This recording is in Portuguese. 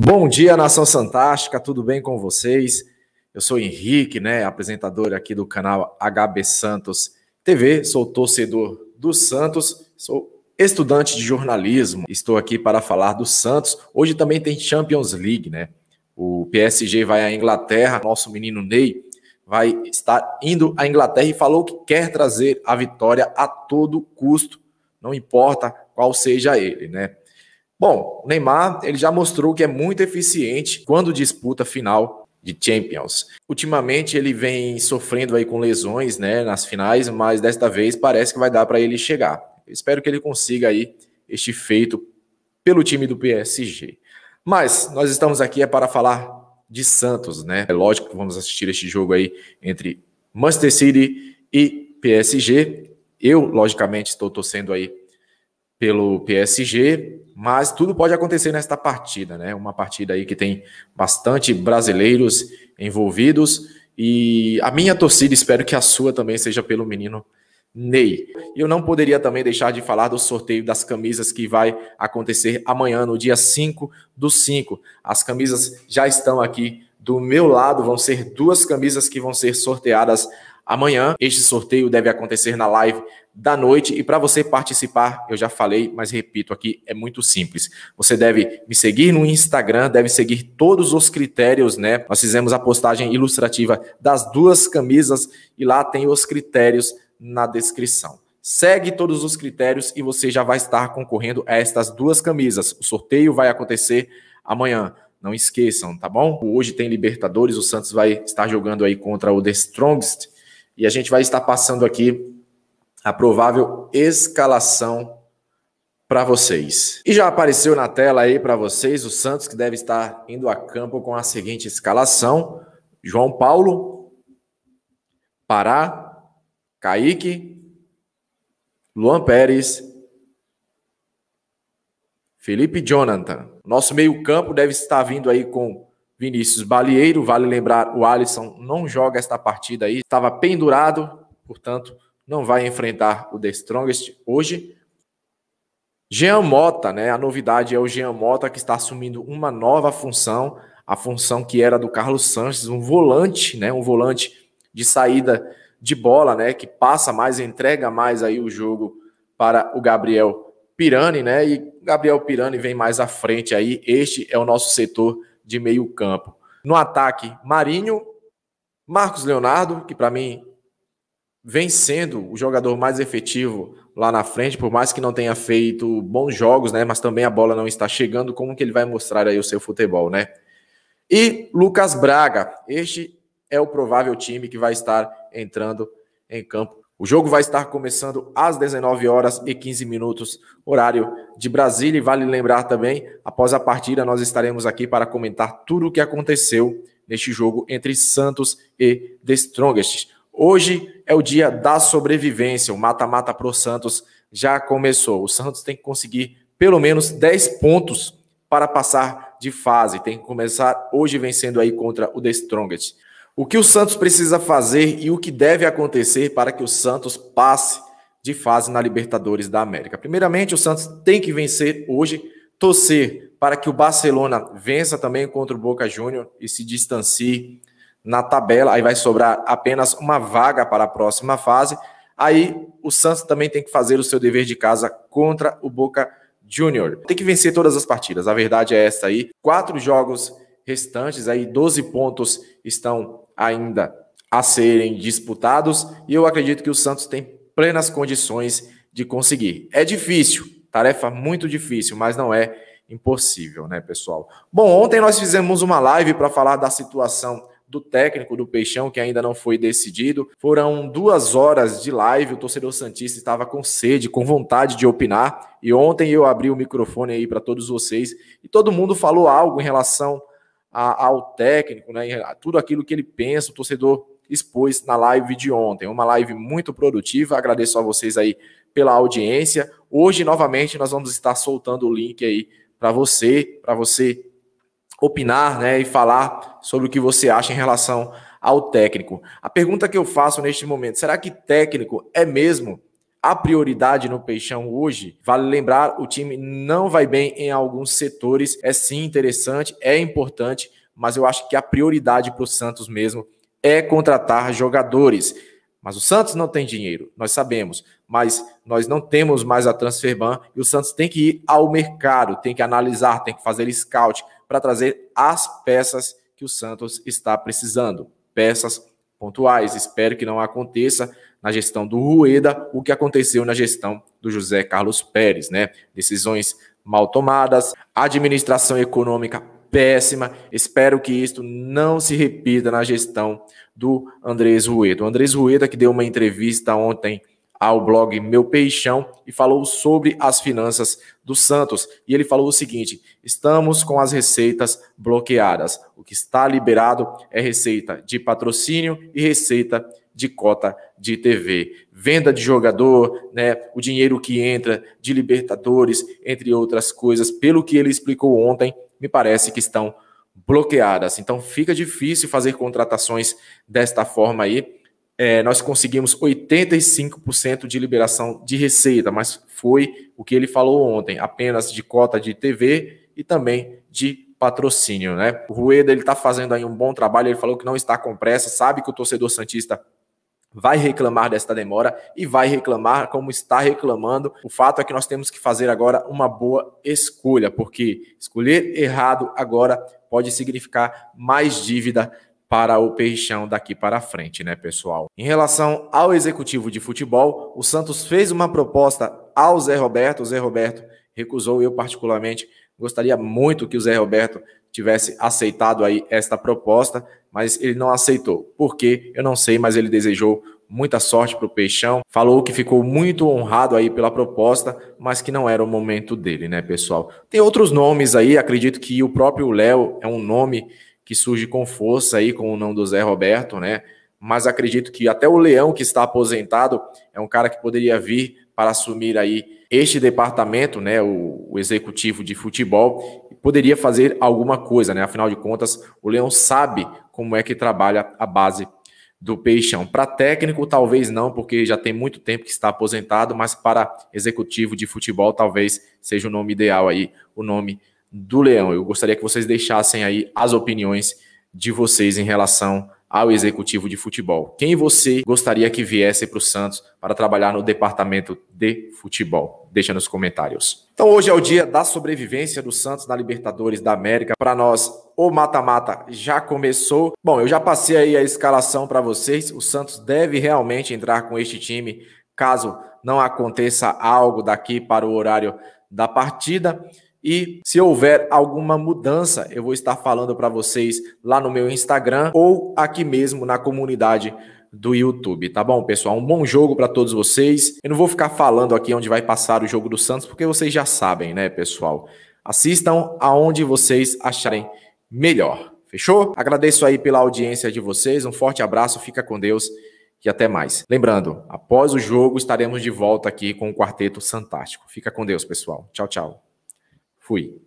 Bom dia, Nação fantástica, tudo bem com vocês? Eu sou Henrique, né, apresentador aqui do canal HB Santos TV, sou torcedor do Santos, sou estudante de jornalismo, estou aqui para falar do Santos. Hoje também tem Champions League, né? O PSG vai à Inglaterra, nosso menino Ney vai estar indo à Inglaterra e falou que quer trazer a vitória a todo custo, não importa qual seja ele, né? Bom, o Neymar ele já mostrou que é muito eficiente quando disputa final de Champions. Ultimamente ele vem sofrendo aí com lesões, né, nas finais, mas desta vez parece que vai dar para ele chegar. Eu espero que ele consiga aí este feito pelo time do PSG. Mas nós estamos aqui é para falar de Santos, né? É lógico que vamos assistir este jogo aí entre Manchester City e PSG. Eu logicamente estou torcendo aí pelo PSG, mas tudo pode acontecer nesta partida, né? Uma partida aí que tem bastante brasileiros envolvidos e a minha torcida, espero que a sua também seja pelo menino Ney. E eu não poderia também deixar de falar do sorteio das camisas que vai acontecer amanhã, no dia 5 do 5. As camisas já estão aqui do meu lado vão ser duas camisas que vão ser sorteadas amanhã. Este sorteio deve acontecer na live da noite e para você participar, eu já falei, mas repito aqui, é muito simples. Você deve me seguir no Instagram, deve seguir todos os critérios, né? Nós fizemos a postagem ilustrativa das duas camisas e lá tem os critérios na descrição. Segue todos os critérios e você já vai estar concorrendo a estas duas camisas. O sorteio vai acontecer amanhã. Não esqueçam, tá bom? Hoje tem Libertadores, o Santos vai estar jogando aí contra o The Strongest e a gente vai estar passando aqui a provável escalação para vocês. E já apareceu na tela aí para vocês o Santos que deve estar indo a campo com a seguinte escalação: João Paulo, Pará, Kaique, Luan Pérez, Felipe Jonathan. Nosso meio-campo deve estar vindo aí com Vinícius Balieiro. Vale lembrar, o Alisson não joga esta partida aí. Estava pendurado, portanto, não vai enfrentar o The Strongest hoje. Jean Mota, né? A novidade é o Jean Mota que está assumindo uma nova função, a função que era do Carlos Sanches, um volante, né? Um volante de saída de bola, né? Que passa mais, entrega mais aí o jogo para o Gabriel Pirani, né? E Gabriel Pirani vem mais à frente aí. Este é o nosso setor de meio-campo. No ataque, Marinho, Marcos Leonardo, que para mim vem sendo o jogador mais efetivo lá na frente, por mais que não tenha feito bons jogos, né? Mas também a bola não está chegando, como que ele vai mostrar aí o seu futebol, né? E Lucas Braga, este é o provável time que vai estar entrando em campo o jogo vai estar começando às 19 horas e 15 minutos, horário de Brasília. E vale lembrar também, após a partida, nós estaremos aqui para comentar tudo o que aconteceu neste jogo entre Santos e The Strongest. Hoje é o dia da sobrevivência. O mata-mata pro Santos já começou. O Santos tem que conseguir pelo menos 10 pontos para passar de fase. Tem que começar hoje vencendo aí contra o The Strongest. O que o Santos precisa fazer e o que deve acontecer para que o Santos passe de fase na Libertadores da América? Primeiramente, o Santos tem que vencer hoje, torcer para que o Barcelona vença também contra o Boca Júnior e se distancie na tabela. Aí vai sobrar apenas uma vaga para a próxima fase. Aí o Santos também tem que fazer o seu dever de casa contra o Boca Júnior. Tem que vencer todas as partidas. A verdade é essa aí. Quatro jogos restantes, aí 12 pontos estão ainda a serem disputados e eu acredito que o Santos tem plenas condições de conseguir. É difícil, tarefa muito difícil, mas não é impossível, né, pessoal? Bom, ontem nós fizemos uma live para falar da situação do técnico do Peixão, que ainda não foi decidido. Foram duas horas de live, o torcedor Santista estava com sede, com vontade de opinar. E ontem eu abri o microfone aí para todos vocês e todo mundo falou algo em relação a, ao técnico, né, a tudo aquilo que ele pensa, o torcedor expôs na live de ontem. Uma live muito produtiva. Agradeço a vocês aí pela audiência. Hoje, novamente, nós vamos estar soltando o link aí para você, para você opinar né, e falar sobre o que você acha em relação ao técnico. A pergunta que eu faço neste momento: será que técnico é mesmo a prioridade no Peixão hoje, vale lembrar, o time não vai bem em alguns setores. É sim interessante, é importante, mas eu acho que a prioridade para o Santos mesmo é contratar jogadores. Mas o Santos não tem dinheiro, nós sabemos. Mas nós não temos mais a Transferban e o Santos tem que ir ao mercado, tem que analisar, tem que fazer scout para trazer as peças que o Santos está precisando. Peças pontuais. Espero que não aconteça na gestão do Rueda o que aconteceu na gestão do José Carlos Pérez, né? Decisões mal tomadas, administração econômica péssima. Espero que isto não se repita na gestão do Andrés Rueda. O Andrés Rueda que deu uma entrevista ontem ao blog Meu Peixão e falou sobre as finanças do Santos. E ele falou o seguinte: estamos com as receitas bloqueadas. O que está liberado é receita de patrocínio e receita de cota de TV. Venda de jogador, né, o dinheiro que entra de Libertadores, entre outras coisas, pelo que ele explicou ontem, me parece que estão bloqueadas. Então fica difícil fazer contratações desta forma aí é, nós conseguimos 85% de liberação de receita, mas foi o que ele falou ontem, apenas de cota de TV e também de patrocínio, né? O Rueda ele está fazendo aí um bom trabalho, ele falou que não está com pressa, sabe que o torcedor santista vai reclamar desta demora e vai reclamar como está reclamando. O fato é que nós temos que fazer agora uma boa escolha, porque escolher errado agora pode significar mais dívida para o peixão daqui para frente, né, pessoal? Em relação ao executivo de futebol, o Santos fez uma proposta ao Zé Roberto, o Zé Roberto recusou, eu particularmente gostaria muito que o Zé Roberto tivesse aceitado aí esta proposta, mas ele não aceitou. Por quê? Eu não sei, mas ele desejou muita sorte para o Peixão. Falou que ficou muito honrado aí pela proposta, mas que não era o momento dele, né, pessoal? Tem outros nomes aí, acredito que o próprio Léo é um nome que surge com força aí com o nome do Zé Roberto, né? Mas acredito que até o Leão, que está aposentado, é um cara que poderia vir para assumir aí este departamento, né? O, o executivo de futebol, poderia fazer alguma coisa, né? Afinal de contas, o Leão sabe como é que trabalha a base do Peixão. Para técnico, talvez não, porque já tem muito tempo que está aposentado, mas para executivo de futebol, talvez seja o nome ideal aí, o nome do Leão. Eu gostaria que vocês deixassem aí as opiniões de vocês em relação ao executivo de futebol. Quem você gostaria que viesse para o Santos para trabalhar no departamento de futebol? Deixa nos comentários. Então hoje é o dia da sobrevivência do Santos na Libertadores da América. Para nós, o mata-mata já começou. Bom, eu já passei aí a escalação para vocês. O Santos deve realmente entrar com este time caso não aconteça algo daqui para o horário da partida. E se houver alguma mudança, eu vou estar falando para vocês lá no meu Instagram ou aqui mesmo na comunidade do YouTube, tá bom, pessoal? Um bom jogo para todos vocês. Eu não vou ficar falando aqui onde vai passar o jogo do Santos, porque vocês já sabem, né, pessoal? Assistam aonde vocês acharem melhor. Fechou? Agradeço aí pela audiência de vocês. Um forte abraço, fica com Deus e até mais. Lembrando, após o jogo estaremos de volta aqui com o Quarteto fantástico. Fica com Deus, pessoal. Tchau, tchau. Fui.